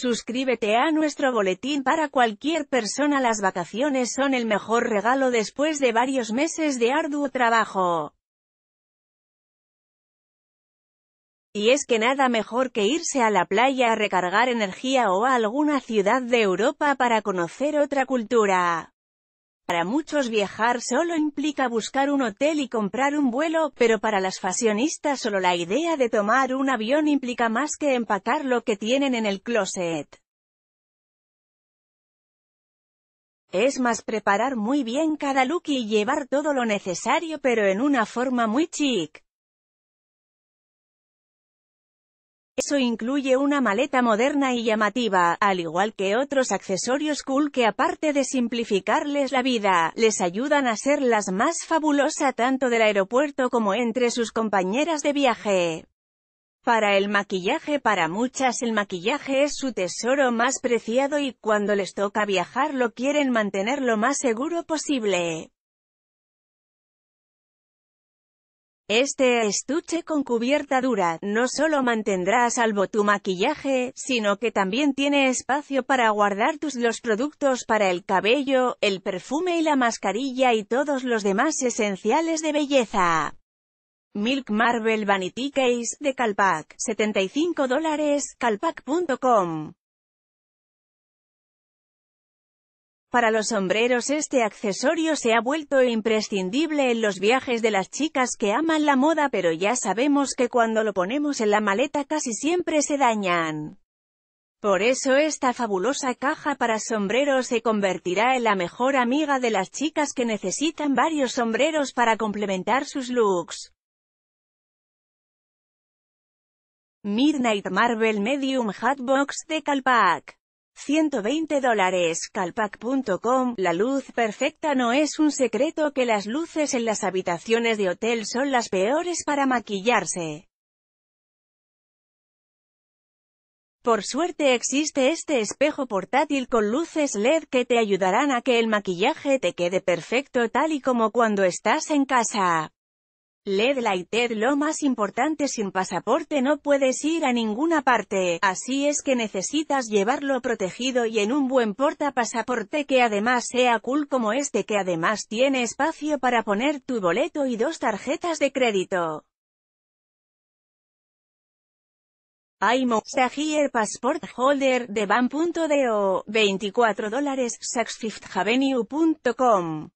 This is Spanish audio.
Suscríbete a nuestro boletín para cualquier persona. Las vacaciones son el mejor regalo después de varios meses de arduo trabajo. Y es que nada mejor que irse a la playa a recargar energía o a alguna ciudad de Europa para conocer otra cultura. Para muchos viajar solo implica buscar un hotel y comprar un vuelo, pero para las fashionistas solo la idea de tomar un avión implica más que empacar lo que tienen en el closet. Es más preparar muy bien cada look y llevar todo lo necesario pero en una forma muy chic. Eso incluye una maleta moderna y llamativa, al igual que otros accesorios cool que aparte de simplificarles la vida, les ayudan a ser las más fabulosa tanto del aeropuerto como entre sus compañeras de viaje. Para el maquillaje para muchas el maquillaje es su tesoro más preciado y cuando les toca viajar lo quieren mantener lo más seguro posible. Este estuche con cubierta dura, no solo mantendrá a salvo tu maquillaje, sino que también tiene espacio para guardar tus los productos para el cabello, el perfume y la mascarilla y todos los demás esenciales de belleza. Milk Marvel Vanity Case, de Calpac, 75 dólares, calpac.com Para los sombreros este accesorio se ha vuelto imprescindible en los viajes de las chicas que aman la moda pero ya sabemos que cuando lo ponemos en la maleta casi siempre se dañan. Por eso esta fabulosa caja para sombreros se convertirá en la mejor amiga de las chicas que necesitan varios sombreros para complementar sus looks. Midnight Marvel Medium Hatbox de Calpac 120 dólares calpac.com La luz perfecta no es un secreto que las luces en las habitaciones de hotel son las peores para maquillarse. Por suerte existe este espejo portátil con luces LED que te ayudarán a que el maquillaje te quede perfecto tal y como cuando estás en casa. Led Light lo más importante sin pasaporte no puedes ir a ninguna parte, así es que necesitas llevarlo protegido y en un buen porta pasaporte que además sea cool como este que además tiene espacio para poner tu boleto y dos tarjetas de crédito. de 24